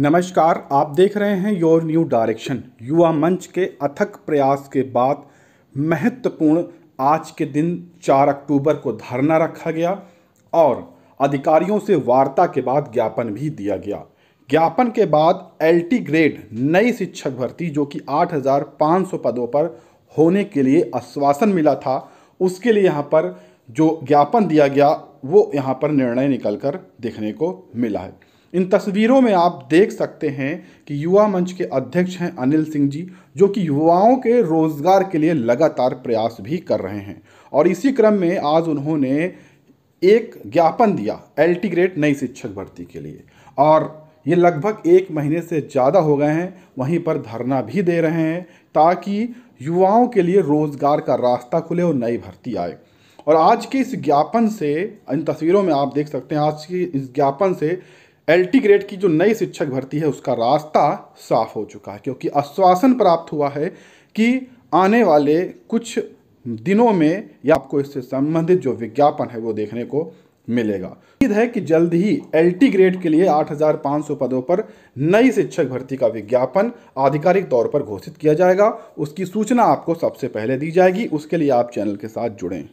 नमस्कार आप देख रहे हैं योर न्यू डायरेक्शन युवा मंच के अथक प्रयास के बाद महत्वपूर्ण आज के दिन 4 अक्टूबर को धरना रखा गया और अधिकारियों से वार्ता के बाद ज्ञापन भी दिया गया ज्ञापन के बाद एलटी ग्रेड नई शिक्षक भर्ती जो कि 8,500 पदों पर होने के लिए आश्वासन मिला था उसके लिए यहाँ पर जो ज्ञापन दिया गया वो यहाँ पर निर्णय निकल कर देखने को मिला है इन तस्वीरों में आप देख सकते हैं कि युवा मंच के अध्यक्ष हैं अनिल सिंह जी जो कि युवाओं के रोजगार के लिए लगातार प्रयास भी कर रहे हैं और इसी क्रम में आज उन्होंने एक ज्ञापन दिया एल्टीग्रेट नई शिक्षक भर्ती के लिए और ये लगभग एक महीने से ज़्यादा हो गए हैं वहीं पर धरना भी दे रहे हैं ताकि युवाओं के लिए रोज़गार का रास्ता खुले और नई भर्ती आए और आज के इस ज्ञापन से इन तस्वीरों में आप देख सकते हैं आज के इस ज्ञापन से एल ग्रेड की जो नई शिक्षक भर्ती है उसका रास्ता साफ हो चुका है क्योंकि आश्वासन प्राप्त हुआ है कि आने वाले कुछ दिनों में या आपको इससे संबंधित जो विज्ञापन है वो देखने को मिलेगा उम्मीद है कि जल्द ही एल ग्रेड के लिए 8,500 पदों पर नई शिक्षक भर्ती का विज्ञापन आधिकारिक तौर पर घोषित किया जाएगा उसकी सूचना आपको सबसे पहले दी जाएगी उसके लिए आप चैनल के साथ जुड़ें